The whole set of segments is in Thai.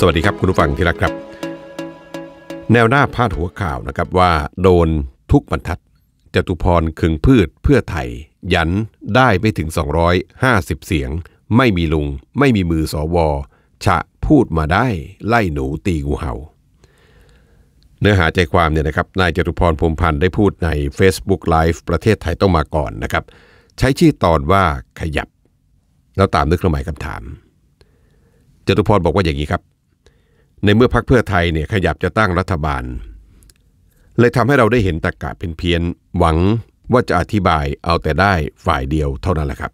สวัสดีครับ คุณผู้ฟังที่รักครับ แนวหน้าพาดหัวข่าวนะครับว่า โดนทุกบรรทัด จตุพรคึงพืชเพื่อไทย ยันได้ไม่ถึง 250 เสียง ไม่มีลุง ไม่มีมือสอวอฉะพูดมาได้ ไล่หนูตีงูเหา่าเนื้อหาใจความเนี่ยนะครับนายจตุพรพรมพันธ์ ได้พูดใน Facebook Live ประเทศไทยต้องมาก่อนนะครับ ใช้ชื่อตอนว่าขยับ แล้วตามด้วยเครื่องหมายคำถามจตุพรบอกว่าอย่างนี้ครับในเมื่อพักเพื่อไทยเนี่ยขยับจะตั้งรัฐบาลเลยทำให้เราได้เห็นตะกะเป็นเพี้ยนหวังว่าจะอธิบายเอาแต่ได้ฝ่ายเดียวเท่านั้นแหละครับ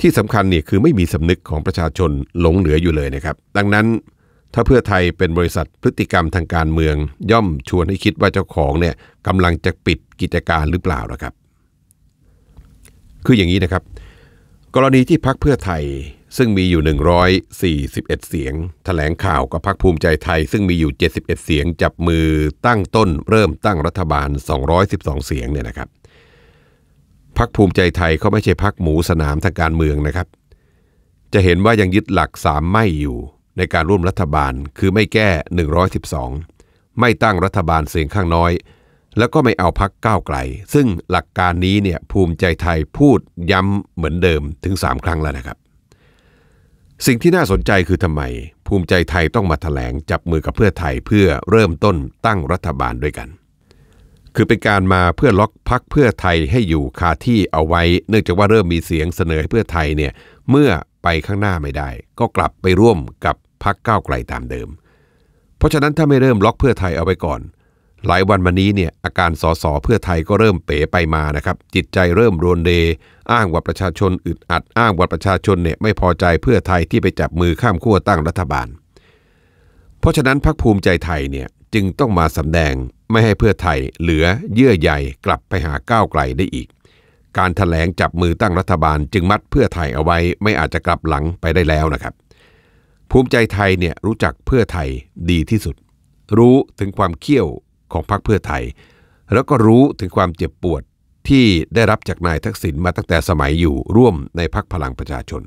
ที่สำคัญเนี่ยคือไม่มีสำนึกของประชาชนหลงเหลืออยู่เลยนะครับ ดังนั้นถ้าเพื่อไทยเป็นบริษัทพฤติกรรมทางการเมืองย่อมชวนให้คิดว่าเจ้าของเนี่ยกำลังจะปิดกิจการหรือเปล่านะครับ คืออย่างนี้นะครับ กรณีที่พักเพื่อไทยซึ่งมีอยู่ 141 เสียงถแถลงข่าวกับพรรคภูมิใจไทย ซึ่งมีอยู่ 71 เสียงจับมือตั้งต้นเริ่มตั้งรัฐบาล 212 เสียงเนี่ยนะครับพรรคภูมิใจไทยเขาไม่ใช่พรรคหมูสนามทางการเมืองนะครับ จะเห็นว่ายังยึดหลักสามไม่อยู่ในการร่วมรัฐบาลคือไม่แก้ 112 ไม่ตั้งรัฐบาลเสียงข้างน้อย แล้วก็ไม่เอาพักก้าวไกล ซึ่งหลักการนี้เนี่ยภูมิใจไทยพูดย้ำเหมือนเดิมถึง 3 ครั้งแล้วนะครับสิ่งที่น่าสนใจคือทำไม ภูมิใจไทยต้องมาถแถลงจับมือกับเพื่อไทยเพื่อเริ่มต้นตั้งรัฐบาลด้วยกัน คือเป็นการมาเพื่อล็อกพักเพื่อไทยให้อยู่คาที่เอาไว้ เนื่องจากว่าเริ่มมีเสียงเสนอให้เพื่อไทยเนี่ยเมื่อไปข้างหน้าไม่ได้ ก็กลับไปร่วมกับพักก้าวไกลตามเดิม เพราะฉะนั้นถ้าไม่เริ่มล็อกเพื่อไทยเอาไว้ก่อนหลายวันมานี้เนี่ยอาการสอสอเพื่อไทยก็เริ่มเป๋ไปมานะครับ จิตใจเริ่มรวนเดอ้างว่าประชาชนอึดอัดอ้างว่าประชาชนเนี่ยไม่พอใจเพื่อไทยที่ไปจับมือข้ามขั้วตั้งรัฐบาล เพราะฉะนั้นพักภูมิใจไทยเนี่ยจึงต้องมาสำแดง ไม่ให้เพื่อไทยเหลือเยื่อ ใหญ่ กลับไปหาก้าวไกลได้อีก การถแถลงจับมือตั้งรัฐบาล จึงมัดเพื่อไทยเอาไว้ ไม่อาจจะกลับหลังไปได้แล้วนะครับ ภูมิใจไทยเนี่ยรู้จักเพื่อไทยดีที่สุด รู้ถึงความเขี้ยวของพรรคเพื่อไทย แล้วก็รู้ถึงความเจ็บปวดที่ได้รับจากนายทักษิณมาตั้งแต่สมัยอยู่ร่วมในพรรคพลังประชาชน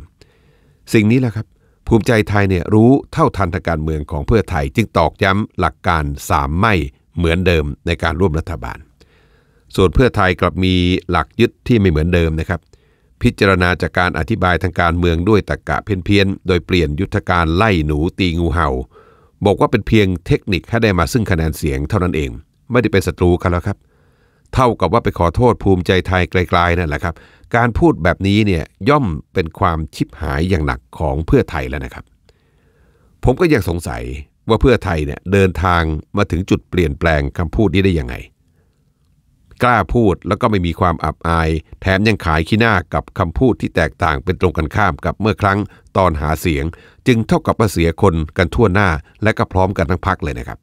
สิ่งนี้แหละครับภูมิใจไทยเนี่ยรู้เท่าทันทางการเมืองของเพื่อไทยจึงตอกย้ำหลักการสามไม่เหมือนเดิมในการร่วมรัฐบาล ส่วนเพื่อไทยกลับมีหลักยึดที่ไม่เหมือนเดิมนะครับ พิจารณาจากการอธิบายทางการเมืองด้วยตรกกะเพี้ยนๆโดยเปลี่ยนยุทธการไล่หนูตีงูเหา่าบอกว่าเป็นเพียงเทคนิคให้ได้มาซึ่งคะแนนเสียงเท่านั้นเอง ไม่ได้เป็นศัตรูกันแล้วครับ เท่ากับว่าไปขอโทษภูมิใจไทยไกลๆนั่นแหละครับการพูดแบบนี้เนี่ยย่อมเป็นความชิบหายอย่างหนักของเพื่อไทยแล้วนะครับ ผมก็ยังสงสัยว่าเพื่อไทยเนี่ยเดินทางมาถึงจุดเปลี่ยนแปลงคำพูดนี้ได้ยังไงกล้าพูดแล้วก็ไม่มีความอับอาย แถมยังขายขี้หน้ากับคำพูดที่แตกต่างเป็นตรงกันข้ามกับเมื่อครั้งตอนหาเสียงจึงเท่ากับวาเสียคนกันทั่วหน้า และก็พร้อมกันทั้งพักเลยนะครับ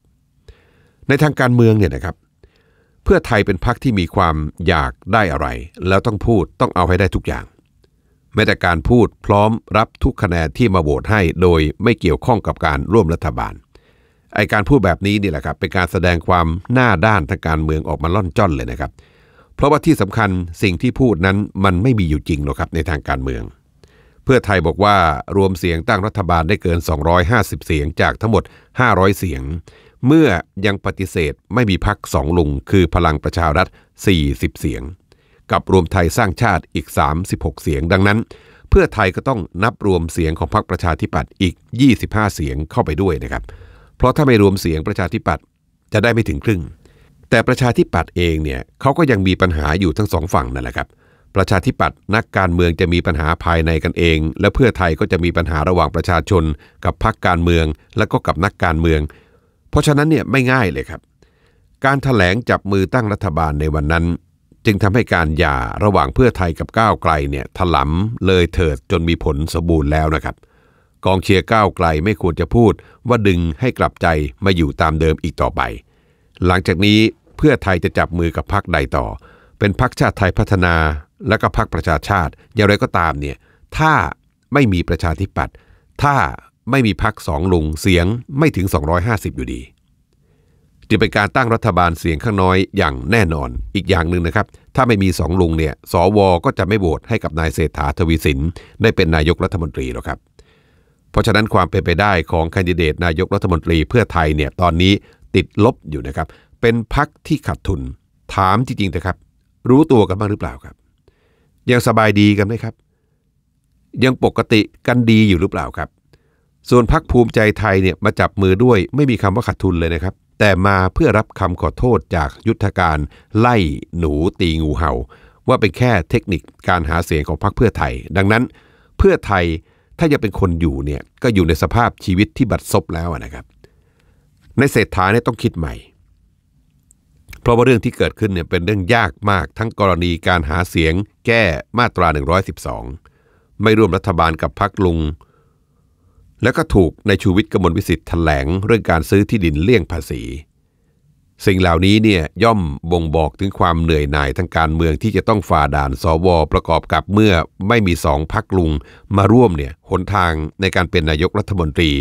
ในทางการเมืองเนี่ยนะครับ เพื่อไทยเป็นพักที่มีความอยากได้อะไร แล้วต้องพูดต้องเอาให้ได้ทุกอย่างแม้แต่การพูดพร้อมรับทุกคะแนนที่มาโหวตให้ โดยไม่เกี่ยวข้องกับการร่วมรัฐบาลไอการพูดแบบนี้นี่แหละครับ เป็นการแสดงความหน้าด้านทางการเมืองออกมาล่อนจ้อนเลยนะครับ เพราะว่าที่สำคัญสิ่งที่พูดนั้นมันไม่มีอยู่จริงหรอกครับในทางการเมือง เพื่อไทยบอกว่า รวมเสียงตั้งรัฐบาลได้เกิน 250 เสียงจากทั้งหมด 500 เสียง เมื่อยังปฏิเสธไม่มีพักสองลุง คือพลังประชารัฐ 40 เสียง กับรวมไทยสร้างชาติอีก 36 เสียงดังนั้น เพื่อไทยก็ต้องนับรวมเสียงของพรรคประชาธิปัตย์อีก 25 เสียงเข้าไปด้วยนะครับเเพราะถ้าไม่รวมเสียงประชาธิปัตย์จะได้ไม่ถึงครึ่ง แต่ประชาธิปัตย์เองเนี่ยเขาก็ยังมีปัญหาอยู่ทั้งสองฝั่งนั่นแหละครับ ประชาธิปัตย์นักการเมืองจะมีปัญหาภายในกันเอง และเพื่อไทยก็จะมีปัญหาระหว่างประชาชน กับพรรคการเมืองและก็กับนักการเมือง เพราะฉะนั้นเนี่ยไม่ง่ายเลยครับ การถแถลงจับมือตั้งรัฐบาลในวันนั้น จึงทำให้การหย่าระหว่างเพื่อไทยกับก้าวไกลเนี่ยถลำเลยเถิดจนมีผลสมบูรณ์แล้วนะครับเกองเชียร์ก้าวไกลไม่ควรจะพูดว่าดึงให้กลับใจมาอยู่ตามเดิมอีกต่อไป หลังจากนี้เพื่อไทยจะจับมือกับพรรคใดต่อ เป็นพรรคชาติไทยพัฒนาและก็พรรคประชาชาติ อย่างไรก็ตามเนี่ยถ้าไม่มีประชาธิปัตย์ถ้าไม่มีพรรคสองลุงเสียงไม่ถึง 250 อยู่ดีจะเป็นการตั้งรัฐบาลเสียงข้างน้อยอย่างแน่นอนอีกอย่างหนึ่งนะครับ ถ้าไม่มีสองลุงเนี่ยสวก็จะไม่โหวตให้กับนายเศรษฐาทวีสินได้เป็นนายกรัฐมนตรีหรอกครับเพราะฉะนั้นความเป็นไปได้ของแคนดิเดตนายกรัฐมนตรี เพื่อไทยเนี่ยตอนนี้ติดลบอยู่นะครับ เป็นพักที่ขาดทุนถามจริงๆนะครับ รู้ตัวกันบ้างหรือเปล่าครับ ยังสบายดีกันไหมครับ ยังปกติกันดีอยู่หรือเปล่าครับ ส่วนพักภูมิใจไทยเนี่ยมาจับมือด้วยไม่มีคำว่าขาดทุนเลยนะครับ แต่มาเพื่อรับคำขอโทษจากยุทธการ ไล่หนูตีงูเหา่า ว่าเป็นแค่เทคนิคการหาเสียงของพักเพื่อไทย ดังนั้นเพื่อไทยถ้ายังเป็นคนอยู่เนี่ยก็อยู่ในสภาพชีวิตที่บัดซบแล้วนะครับในเศรษฐาเนี่ยต้องคิดใหม่ เพราะว่าเรื่องที่เกิดขึ้นเนี่ยเป็นเรื่องยากมากทั้งกรณีการหาเสียงแก้มาตรา 112 ไม่ร่วมรัฐบาลกับพรรคลุง และก็ถูกในชูวิทย์กมลวิสิทธิ์แถลงเรื่องการซื้อที่ดินเลี่ยงภาษีสิ่งเหล่านี้เนี่ยย่อมบ่งบอกถึงความเหนื่อยหน่ายทางการเมืองที่จะต้องฝ่าด่านสวประกอบกับเมื่อไม่มีสองพักลุง มาร่วมเนี่ยหนทางในการเป็นนายกรัฐมนตรี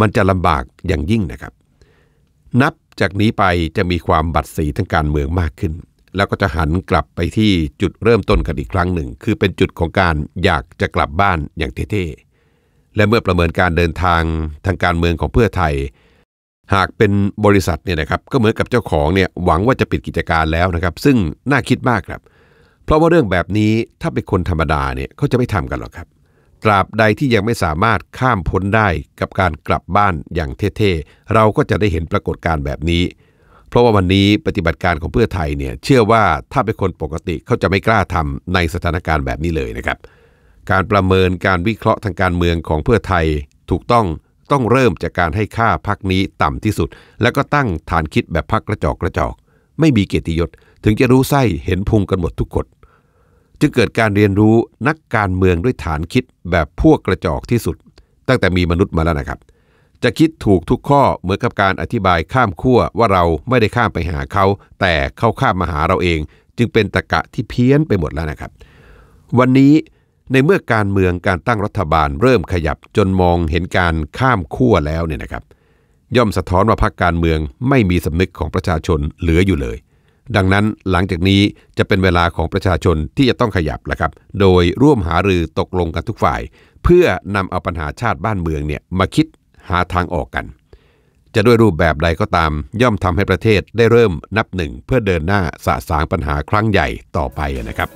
มันจะลำบากอย่างยิ่งนะครับ นับจากนี้ไปจะมีความบัดสีทางการเมืองมากขึ้น แล้วก็จะหันกลับไปที่จุดเริ่มต้นกันอีกครั้งหนึ่ง คือเป็นจุดของการอยากจะกลับบ้านอย่างเท่ๆและเมื่อประเมินการเดินทางทางการเมืองของเพื่อไทยหากเป็นบริษัทเนี่ยนะครับก็เหมือนกับเจ้าของเนี่ยหวังว่าจะปิดกิจการแล้วนะครับ ซึ่งน่าคิดมากครับเพราะว่าเรื่องแบบนี้ถ้าเป็นคนธรรมดาเนี่ยเขาจะไม่ทำกันหรอกครับตราบใดที่ยังไม่สามารถข้ามพ้นได้กับการกลับบ้านอย่างเท่ๆเราก็จะได้เห็นปรากฏการณ์แบบนี้ เพราะว่าวันนี้ปฏิบัติการของเพื่อไทยเนี่ยเชื่อว่าถ้าเป็นคนปกติเขาจะไม่กล้าทำในสถานการณ์แบบนี้เลยนะครับการประเมินการวิเคราะห์ทางการเมืองของเพื่อไทยถูกต้องต้องเริ่มจากการให้ค่าพักนี้ต่ำที่สุด แล้วก็ตั้งฐานคิดแบบพักกระจอกกระจอก ไม่มีเกียรติยศถึงจะรู้ไส้เห็นพุงกันหมดทุกคนจึงเกิดการเรียนรู้นักการเมืองด้วยฐานคิดแบบพวกกระจอกที่สุด ตั้งแต่มีมนุษย์มาแล้วนะครับ จะคิดถูกทุกข้อเหมือนกับการอธิบายข้ามขั้วว่าเราไม่ได้ข้ามไปหาเขา แต่เขาข้ามมาหาเราเองจึงเป็นตะกะที่เพี้ยนไปหมดแล้วนะครับ วันนี้ในเมื่อการเมืองการตั้งรัฐบาลเริ่มขยับจนมองเห็นการข้ามขั้วแล้วเนี่ยนะครับ ย่อมสะท้อนว่าพรรคการเมืองไม่มีสำนึกของประชาชนเหลืออยู่เลย ดังนั้นหลังจากนี้จะเป็นเวลาของประชาชนที่จะต้องขยับแหละครับ โดยร่วมหารือตกลงกันทุกฝ่าย เพื่อนำเอาปัญหาชาติบ้านเมืองเนี่ยมาคิดหาทางออกกัน จะด้วยรูปแบบใดก็ตามย่อมทำให้ประเทศได้เริ่มนับหนึ่งเพื่อเดินหน้าสะสางปัญหาครั้งใหญ่ต่อไปนะครับ